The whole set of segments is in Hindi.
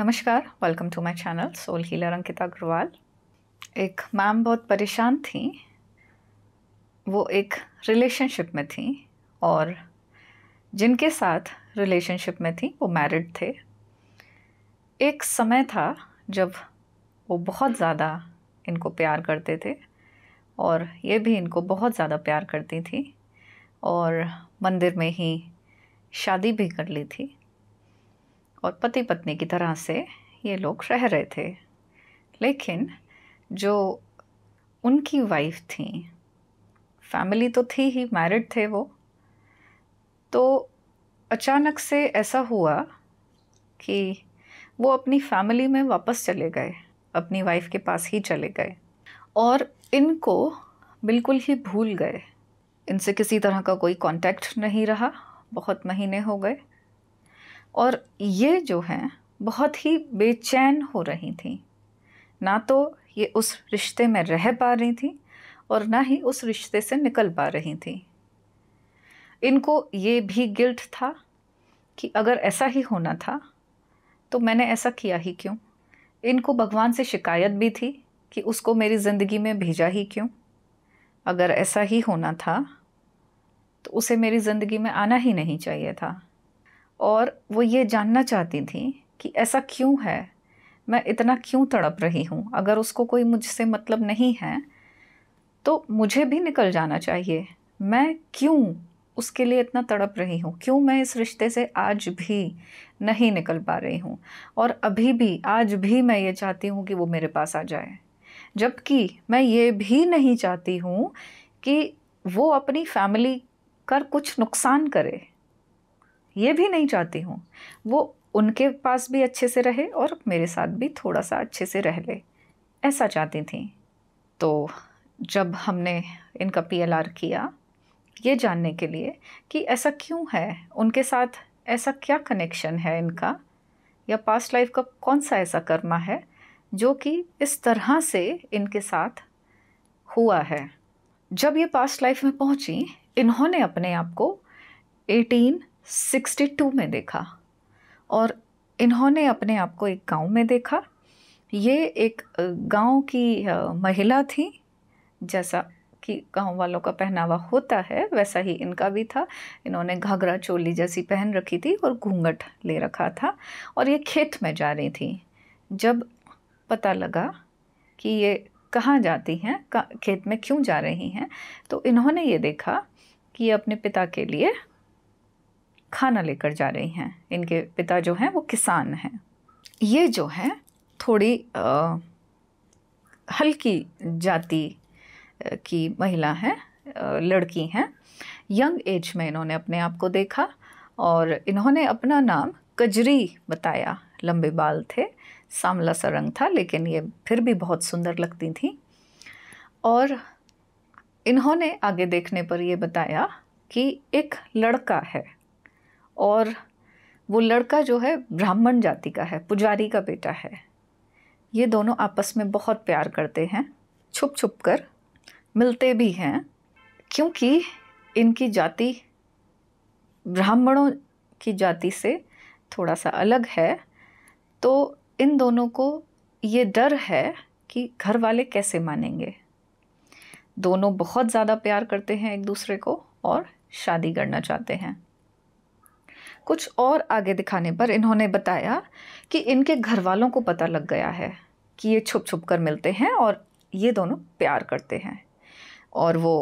नमस्कार welcome to my channel soul healer Ankita Agrawal एक मैम बहुत परेशान थी वो एक रिलेशनशिप में थी और जिनके साथ रिलेशनशिप में थी वो मैरिड थे एक समय था जब वो बहुत ज़्यादा इनको प्यार करते थे और ये भी इनको बहुत ज़्यादा प्यार करती थी और मंदिर में ही शादी भी कर ली थी और पति पत्नी की तरह से ये लोग रह रहे थे लेकिन जो उनकी वाइफ थी फैमिली तो थी ही मैरिड थे वो तो अचानक से ऐसा हुआ कि वो अपनी फैमिली में वापस चले गए अपनी वाइफ के पास ही चले गए और इनको बिल्कुल ही भूल गए इनसे किसी तरह का कोई कांटेक्ट नहीं रहा बहुत महीने हो गए और ये जो हैं बहुत ही बेचैन हो रही थी ना तो ये उस रिश्ते में रह पा रही थी और ना ही उस रिश्ते से निकल पा रही थी इनको ये भी गिल्ट था कि अगर ऐसा ही होना था तो मैंने ऐसा किया ही क्यों इनको भगवान से शिकायत भी थी कि उसको मेरी ज़िंदगी में भेजा ही क्यों अगर ऐसा ही होना था तो उसे मेरी ज़िंदगी में आना ही नहीं चाहिए था और वो ये जानना चाहती थी कि ऐसा क्यों है मैं इतना क्यों तड़प रही हूँ अगर उसको कोई मुझसे मतलब नहीं है तो मुझे भी निकल जाना चाहिए मैं क्यों उसके लिए इतना तड़प रही हूँ क्यों मैं इस रिश्ते से आज भी नहीं निकल पा रही हूँ और अभी भी आज भी मैं ये चाहती हूँ कि वो मेरे पास आ जाए जबकि मैं ये भी नहीं चाहती हूँ कि वो अपनी फैमिली कर कुछ नुकसान करे ये भी नहीं चाहती हूँ वो उनके पास भी अच्छे से रहे और मेरे साथ भी थोड़ा सा अच्छे से रह ले ऐसा चाहती थी तो जब हमने इनका पी किया ये जानने के लिए कि ऐसा क्यों है उनके साथ ऐसा क्या कनेक्शन है इनका या पास्ट लाइफ का कौन सा ऐसा कर्मा है जो कि इस तरह से इनके साथ हुआ है जब ये पास्ट लाइफ में पहुंची इन्होंने अपने आप को एटीन सिक्सटी टू में देखा और इन्होंने अपने आप को एक गांव में देखा ये एक गांव की महिला थी जैसा कि गांव वालों का पहनावा होता है वैसा ही इनका भी था इन्होंने घाघरा चोली जैसी पहन रखी थी और घूंघट ले रखा था और ये खेत में जा रही थी जब पता लगा कि ये कहाँ जाती हैं खेत में क्यों जा रही हैं तो इन्होंने ये देखा कि ये अपने पिता के लिए खाना लेकर जा रही हैं इनके पिता जो हैं वो किसान हैं ये जो है थोड़ी आ, हल्की जाति की महिला है लड़की हैं यंग एज में इन्होंने अपने आप को देखा और इन्होंने अपना नाम कजरी बताया लंबे बाल थे सामला सा रंग था लेकिन ये फिर भी बहुत सुंदर लगती थी और इन्होंने आगे देखने पर ये बताया कि एक लड़का है और वो लड़का जो है ब्राह्मण जाति का है पुजारी का बेटा है ये दोनों आपस में बहुत प्यार करते हैं छुप छुप कर मिलते भी हैं क्योंकि इनकी जाति ब्राह्मणों की जाति से थोड़ा सा अलग है तो इन दोनों को ये डर है कि घर वाले कैसे मानेंगे दोनों बहुत ज़्यादा प्यार करते हैं एक दूसरे को और शादी करना चाहते हैं कुछ और आगे दिखाने पर इन्होंने बताया कि इनके घर वालों को पता लग गया है कि ये छुप छुप कर मिलते हैं और ये दोनों प्यार करते हैं और वो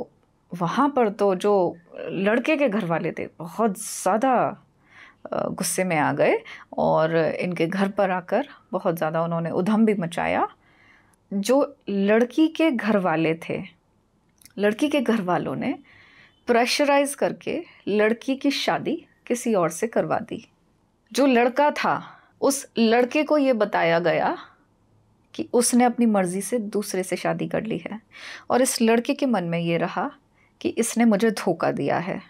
वहाँ पर तो जो लड़के के घर वाले थे बहुत ज़्यादा गुस्से में आ गए और इनके घर पर आकर बहुत ज़्यादा उन्होंने उधम भी मचाया जो लड़की के घर वाले थे लड़की के घर वालों ने प्रेशराइज करके लड़की की शादी किसी और से करवा दी जो लड़का था उस लड़के को ये बताया गया कि उसने अपनी मर्ज़ी से दूसरे से शादी कर ली है और इस लड़के के मन में ये रहा कि इसने मुझे धोखा दिया है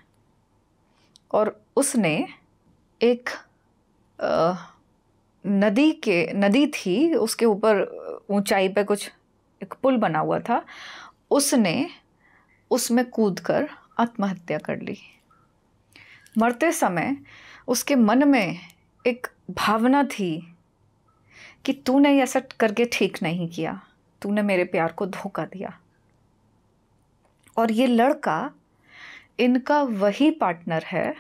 और उसने एक नदी के नदी थी उसके ऊपर ऊंचाई पे कुछ एक पुल बना हुआ था उसने उसमें कूद कर आत्महत्या कर ली मरते समय उसके मन में एक भावना थी कि तूने ऐसा करके ठीक नहीं किया तूने मेरे प्यार को धोखा दिया और ये लड़का इनका वही पार्टनर है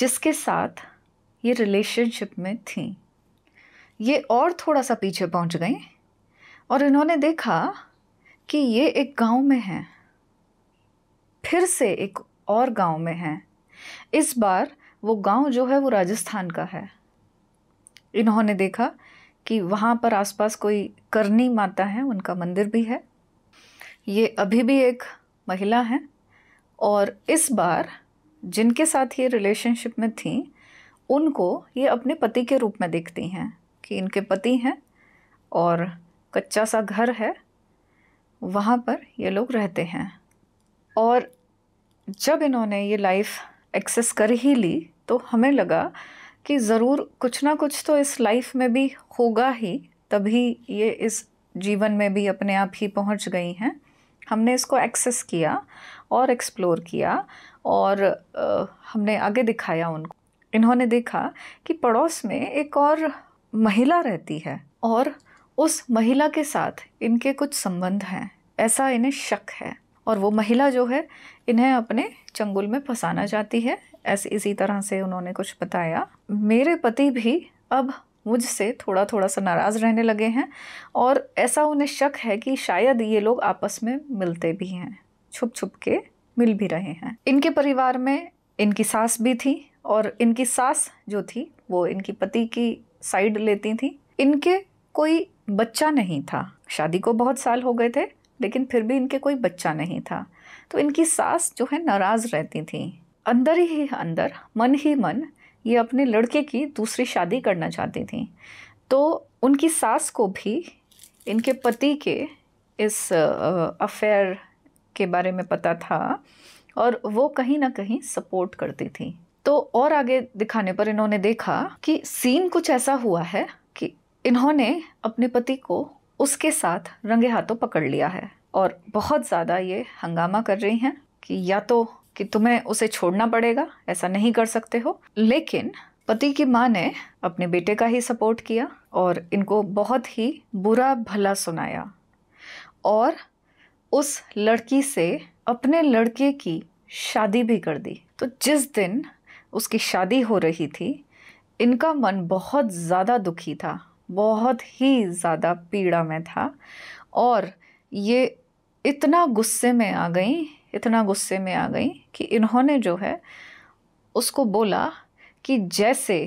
जिसके साथ ये रिलेशनशिप में थी ये और थोड़ा सा पीछे पहुंच गई और इन्होंने देखा कि ये एक गांव में है फिर से एक और गांव में हैं इस बार वो गांव जो है वो राजस्थान का है इन्होंने देखा कि वहाँ पर आसपास कोई करनी माता है उनका मंदिर भी है ये अभी भी एक महिला हैं और इस बार जिनके साथ ये रिलेशनशिप में थी उनको ये अपने पति के रूप में देखती हैं कि इनके पति हैं और कच्चा सा घर है वहाँ पर ये लोग रहते हैं और जब इन्होंने ये लाइफ एक्सेस कर ही ली तो हमें लगा कि ज़रूर कुछ ना कुछ तो इस लाइफ में भी होगा ही तभी ये इस जीवन में भी अपने आप ही पहुंच गई हैं हमने इसको एक्सेस किया और एक्सप्लोर किया और आ, हमने आगे दिखाया उनको इन्होंने देखा कि पड़ोस में एक और महिला रहती है और उस महिला के साथ इनके कुछ संबंध हैं ऐसा इन्हें शक है और वो महिला जो है इन्हें अपने चंगुल में फंसाना चाहती है ऐसे इसी तरह से उन्होंने कुछ बताया मेरे पति भी अब मुझसे थोड़ा थोड़ा सा नाराज़ रहने लगे हैं और ऐसा उन्हें शक है कि शायद ये लोग आपस में मिलते भी हैं छुप छुप के मिल भी रहे हैं इनके परिवार में इनकी सास भी थी और इनकी सास जो थी वो इनकी पति की साइड लेती थी इनके कोई बच्चा नहीं था शादी को बहुत साल हो गए थे लेकिन फिर भी इनके कोई बच्चा नहीं था तो इनकी सास जो है नाराज़ रहती थी अंदर ही अंदर मन ही मन ये अपने लड़के की दूसरी शादी करना चाहती थी तो उनकी सास को भी इनके पति के इस अफेयर के बारे में पता था और वो कहीं ना कहीं सपोर्ट करती थी तो और आगे दिखाने पर इन्होंने देखा कि सीन कुछ ऐसा हुआ है कि इन्होंने अपने पति को उसके साथ रंगे हाथों पकड़ लिया है और बहुत ज़्यादा ये हंगामा कर रही हैं कि या तो कि तुम्हें उसे छोड़ना पड़ेगा ऐसा नहीं कर सकते हो लेकिन पति की माँ ने अपने बेटे का ही सपोर्ट किया और इनको बहुत ही बुरा भला सुनाया और उस लड़की से अपने लड़के की शादी भी कर दी तो जिस दिन उसकी शादी हो रही थी इनका मन बहुत ज़्यादा दुखी था बहुत ही ज़्यादा पीड़ा में था और ये इतना गुस्से में आ गई इतना गुस्से में आ गई कि इन्होंने जो है उसको बोला कि जैसे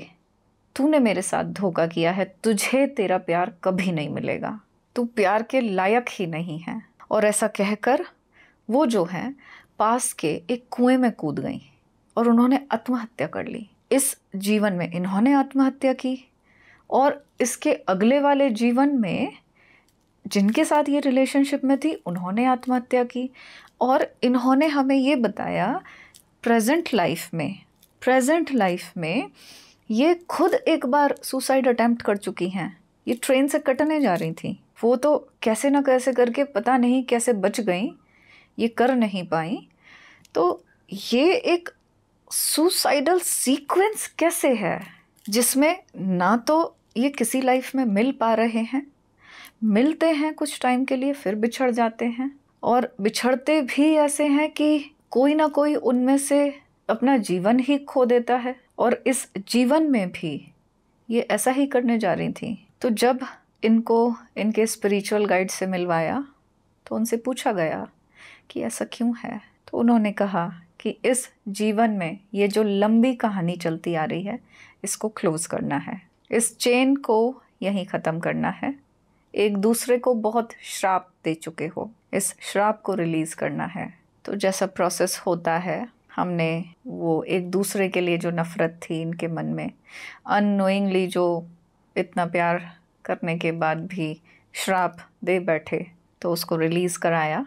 तूने मेरे साथ धोखा किया है तुझे तेरा प्यार कभी नहीं मिलेगा तू प्यार के लायक ही नहीं है और ऐसा कहकर वो जो है पास के एक कुएं में कूद गई और उन्होंने आत्महत्या कर ली इस जीवन में इन्होंने आत्महत्या की और इसके अगले वाले जीवन में जिनके साथ ये रिलेशनशिप में थी उन्होंने आत्महत्या की और इन्होंने हमें ये बताया प्रेजेंट लाइफ में प्रेजेंट लाइफ में ये खुद एक बार सुसाइड अटैम्प्ट कर चुकी हैं ये ट्रेन से कटने जा रही थी वो तो कैसे ना कैसे करके पता नहीं कैसे बच गई ये कर नहीं पाई तो ये एक सुसाइडल सीक्वेंस कैसे है जिसमें ना तो ये किसी लाइफ में मिल पा रहे हैं मिलते हैं कुछ टाइम के लिए फिर बिछड़ जाते हैं और बिछड़ते भी ऐसे हैं कि कोई ना कोई उनमें से अपना जीवन ही खो देता है और इस जीवन में भी ये ऐसा ही करने जा रही थी तो जब इनको इनके स्पिरिचुअल गाइड से मिलवाया तो उनसे पूछा गया कि ऐसा क्यों है तो उन्होंने कहा कि इस जीवन में ये जो लंबी कहानी चलती आ रही है इसको क्लोज़ करना है इस चेन को यहीं ख़त्म करना है एक दूसरे को बहुत श्राप दे चुके हो इस श्राप को रिलीज़ करना है तो जैसा प्रोसेस होता है हमने वो एक दूसरे के लिए जो नफ़रत थी इनके मन में अनोइंगली जो इतना प्यार करने के बाद भी श्राप दे बैठे तो उसको रिलीज़ कराया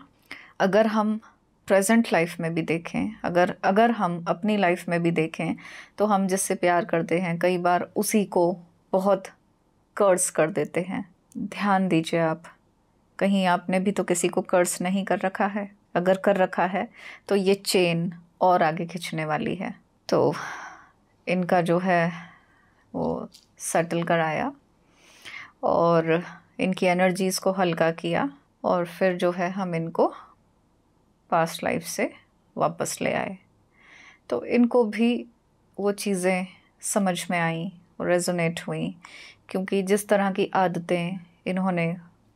अगर हम प्रेजेंट लाइफ में भी देखें अगर अगर हम अपनी लाइफ में भी देखें तो हम जिससे प्यार करते हैं कई बार उसी को बहुत कर्ज कर देते हैं ध्यान दीजिए आप कहीं आपने भी तो किसी को कर्ज नहीं कर रखा है अगर कर रखा है तो ये चेन और आगे खींचने वाली है तो इनका जो है वो सेटल कराया और इनकी एनर्जीज़ को हल्का किया और फिर जो है हम इनको पास्ट लाइफ से वापस ले आए तो इनको भी वो चीज़ें समझ में आईं रेजोनेट हुई क्योंकि जिस तरह की आदतें इन्होंने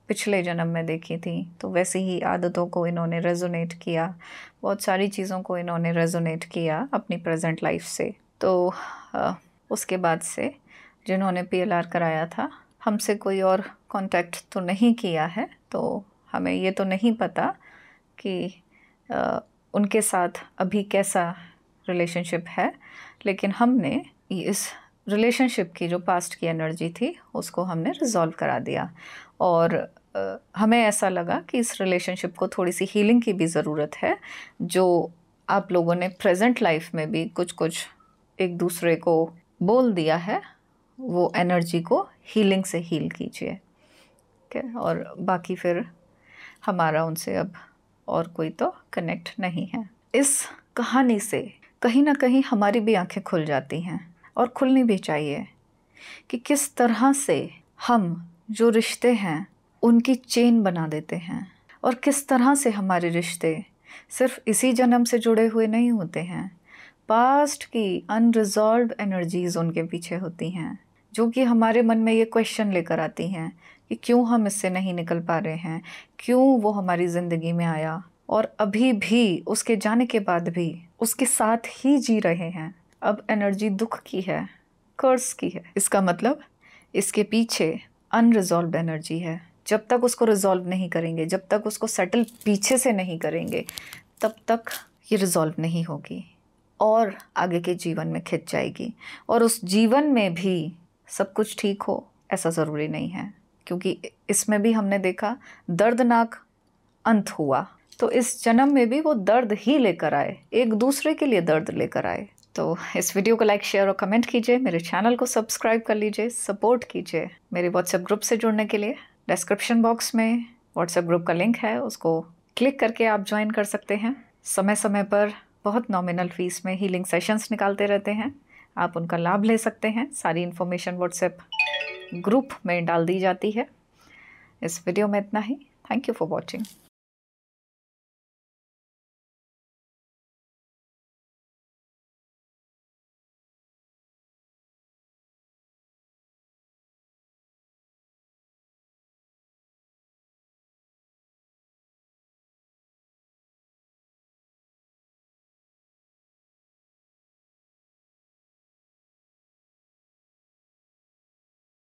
पिछले जन्म में देखी थी तो वैसी ही आदतों को इन्होंने रेजोनेट किया बहुत सारी चीज़ों को इन्होंने रेजोनेट किया अपनी प्रेजेंट लाइफ से तो उसके बाद से जिन्होंने पी कराया था हमसे कोई और कांटेक्ट तो नहीं किया है तो हमें ये तो नहीं पता कि उनके साथ अभी कैसा रिलेशनशिप है लेकिन हमने इस रिलेशनशिप की जो पास्ट की एनर्जी थी उसको हमने रिजॉल्व करा दिया और हमें ऐसा लगा कि इस रिलेशनशिप को थोड़ी सी हीलिंग की भी ज़रूरत है जो आप लोगों ने प्रेजेंट लाइफ में भी कुछ कुछ एक दूसरे को बोल दिया है वो एनर्जी को हीलिंग से हील कीजिए ठीक है और बाकी फिर हमारा उनसे अब और कोई तो कनेक्ट नहीं है इस कहानी से कहीं ना कहीं हमारी भी आंखें खुल जाती हैं और खुलनी भी चाहिए कि किस तरह से हम जो रिश्ते हैं उनकी चेन बना देते हैं और किस तरह से हमारे रिश्ते सिर्फ इसी जन्म से जुड़े हुए नहीं होते हैं पास्ट की अनरिजॉल्व एनर्जीज़ उनके पीछे होती हैं जो कि हमारे मन में ये क्वेश्चन लेकर आती हैं कि क्यों हम इससे नहीं निकल पा रहे हैं क्यों वो हमारी ज़िंदगी में आया और अभी भी उसके जाने के बाद भी उसके साथ ही जी रहे हैं अब एनर्जी दुख की है कर्स की है इसका मतलब इसके पीछे अनरिजॉल्व एनर्जी है जब तक उसको रिजॉल्व नहीं करेंगे जब तक उसको सेटल पीछे से नहीं करेंगे तब तक ये रिजॉल्व नहीं होगी और आगे के जीवन में खिंच जाएगी और उस जीवन में भी सब कुछ ठीक हो ऐसा ज़रूरी नहीं है क्योंकि इसमें भी हमने देखा दर्दनाक अंत हुआ तो इस जन्म में भी वो दर्द ही लेकर आए एक दूसरे के लिए दर्द लेकर आए तो इस वीडियो को लाइक शेयर और कमेंट कीजिए मेरे चैनल को सब्सक्राइब कर लीजिए सपोर्ट कीजिए मेरे व्हाट्सएप ग्रुप से जुड़ने के लिए डिस्क्रिप्शन बॉक्स में व्हाट्सएप ग्रुप का लिंक है उसको क्लिक करके आप ज्वाइन कर सकते हैं समय समय पर बहुत नॉमिनल फीस में हीलिंग सेशंस निकालते रहते हैं आप उनका लाभ ले सकते हैं सारी इन्फॉर्मेशन व्हाट्सएप ग्रुप में डाल दी जाती है इस वीडियो में इतना ही थैंक यू फॉर वॉचिंग